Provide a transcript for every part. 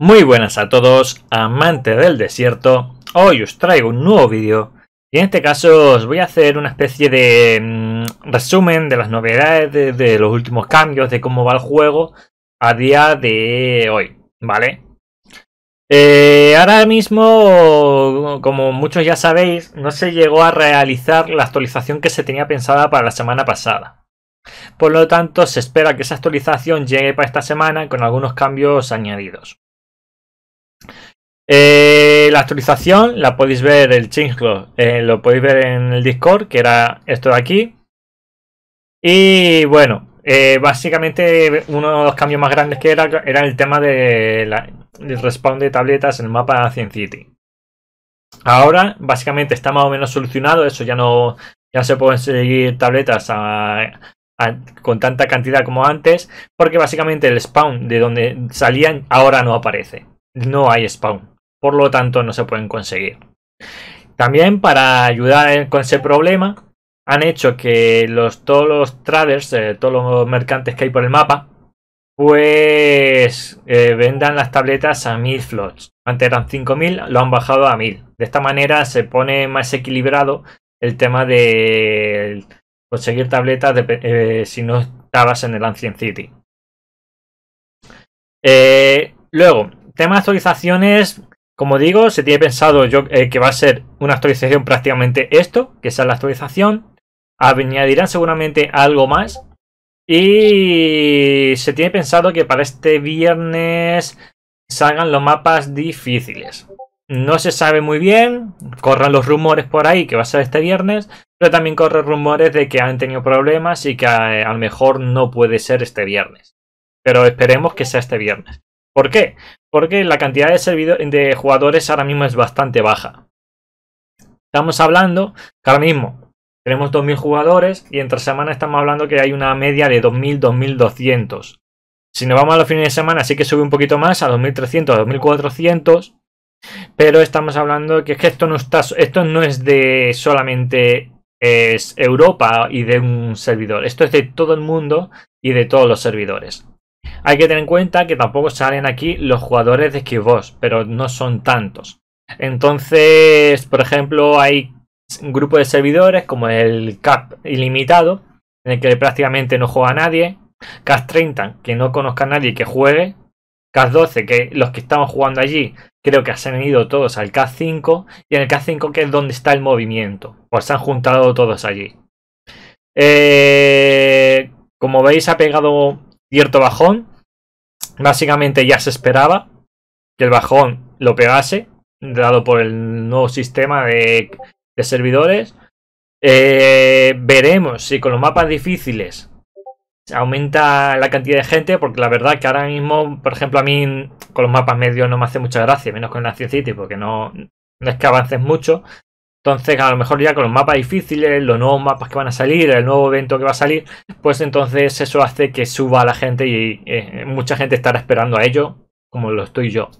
Muy buenas a todos, amantes del desierto. Hoy os traigo un nuevo vídeo y en este caso os voy a hacer una especie de mm, resumen de las novedades, de, los últimos cambios, de cómo va el juego a día de hoy, ¿vale? Eh, ahora mismo, como muchos ya sabéis, no se llegó a realizar la actualización que se tenía pensada para la semana pasada. Por lo tanto, se espera que esa actualización llegue para esta semana con algunos cambios añadidos. Eh, la actualización la podéis ver, el changelog, eh, lo podéis ver en el Discord, que era esto de aquí. Y bueno, eh, básicamente uno de los cambios más grandes que era era el tema de del respawn de tabletas en el mapa Cien City. Ahora, básicamente está más o menos solucionado, eso ya no ya se pueden seguir tabletas con tanta cantidad como antes, porque básicamente el spawn de donde salían ahora no aparece no hay spawn. Por lo tanto, no se pueden conseguir. También para ayudar con ese problema, han hecho que los, todos los traders, eh, todos los mercantes que hay por el mapa, pues eh, vendan las tabletas a 1000 flots. Antes eran 5000, lo han bajado a 1000. De esta manera se pone más equilibrado el tema de conseguir tabletas eh, si no estabas en el Ancient City. luego, tema de actualizaciones, como digo, se tiene pensado yo, eh, que va a ser una actualización prácticamente esto, que sea la actualización. Añadirán seguramente algo más. Y se tiene pensado que para este viernes salgan los mapas difíciles. No se sabe muy bien, corran los rumores por ahí que va a ser este viernes, pero también corren rumores de que han tenido problemas y que eh, a lo mejor no puede ser este viernes. Pero esperemos que sea este viernes. ¿Por qué? Porque la cantidad de, de jugadores ahora mismo es bastante baja. Estamos hablando que ahora mismo tenemos 2.000 jugadores y entre semana estamos hablando que hay una media de 2.000, 2.200. Si nos vamos a los fines de semana sí que sube un poquito más a 2.300, a 2.400. Pero estamos hablando que, que esto no está, esto no es de solamente Europa y de un servidor. Esto es de todo el mundo y de todos los servidores. Hay que tener en cuenta que tampoco salen aquí los jugadores de Xbox, pero no son tantos. Entonces, por ejemplo, hay un grupo de servidores como el CAP ilimitado, en el que prácticamente no juega nadie, CAS 30, que no conozca a nadie que juegue, CAS 12, que los que estamos jugando allí creo que se han ido todos al CAS 5, y en el CAS 5 que es donde está el movimiento, pues se han juntado todos allí. Eh, como veis ha pegado cierto bajón. Básicamente ya se esperaba que el bajón lo pegase, dado por el nuevo sistema de, servidores. Eh, veremos si con los mapas difíciles aumenta la cantidad de gente, porque la verdad que ahora mismo, por ejemplo, a mí con los mapas medios no me hace mucha gracia, menos con la City, porque no, no es que avances mucho. Entonces, a lo mejor ya con los mapas difíciles, los nuevos mapas que van a salir, el nuevo evento que va a salir, pues entonces eso hace que suba la gente y eh, mucha gente estará esperando a ello, como lo estoy yo.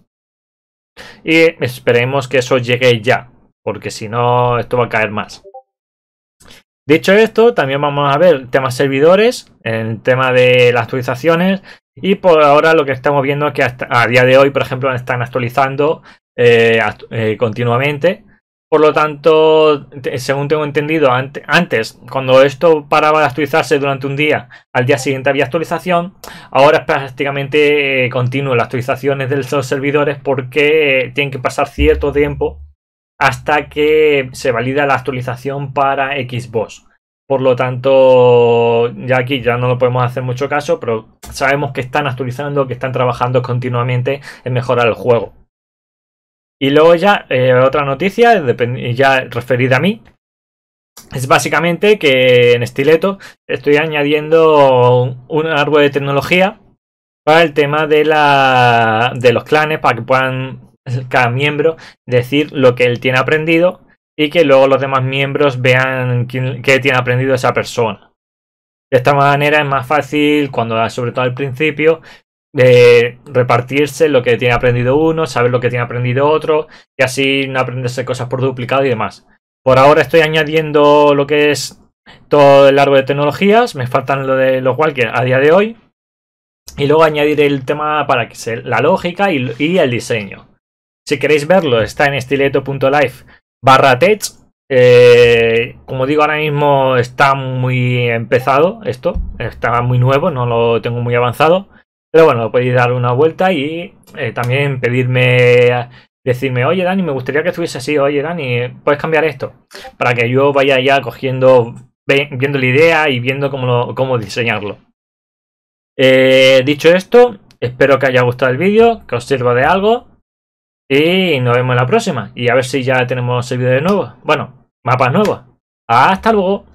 Y esperemos que eso llegue ya, porque si no, esto va a caer más. Dicho esto, también vamos a ver temas servidores, el tema de las actualizaciones, y por ahora lo que estamos viendo es que a día de hoy, por ejemplo, están actualizando eh, eh, continuamente por lo tanto, según tengo entendido, antes, cuando esto paraba de actualizarse durante un día, al día siguiente había actualización, ahora es prácticamente eh, continuo las actualizaciones de los servidores porque eh, tienen que pasar cierto tiempo hasta que se valida la actualización para Xbox. Por lo tanto, ya aquí ya no lo podemos hacer mucho caso, pero sabemos que están actualizando, que están trabajando continuamente en mejorar el juego. Y luego ya, eh, otra noticia, ya referida a mí, es básicamente que en estileto estoy añadiendo un, árbol de tecnología para el tema de, la, de los clanes, para que puedan cada miembro decir lo que él tiene aprendido y que luego los demás miembros vean qué tiene aprendido esa persona. De esta manera es más fácil, cuando sobre todo al principio, de repartirse lo que tiene aprendido uno, saber lo que tiene aprendido otro y así no aprenderse cosas por duplicado y demás. Por ahora estoy añadiendo lo que es todo el árbol de tecnologías, me faltan lo de los walkers a día de hoy y luego añadir el tema para que sea la lógica y, el diseño. Si queréis verlo está en estileto.life barra tech. Eh, como digo, ahora mismo está muy empezado esto, está muy nuevo, no lo tengo muy avanzado. Pero bueno, podéis dar una vuelta y eh, también pedirme, decirme, oye Dani, me gustaría que estuviese así, oye Dani, puedes cambiar esto, para que yo vaya ya cogiendo, viendo la idea y viendo cómo, cómo diseñarlo. Eh, dicho esto, espero que haya gustado el vídeo, que os sirva de algo y nos vemos en la próxima. Y a ver si ya tenemos el vídeo de nuevo. Bueno, mapas nuevos. Hasta luego.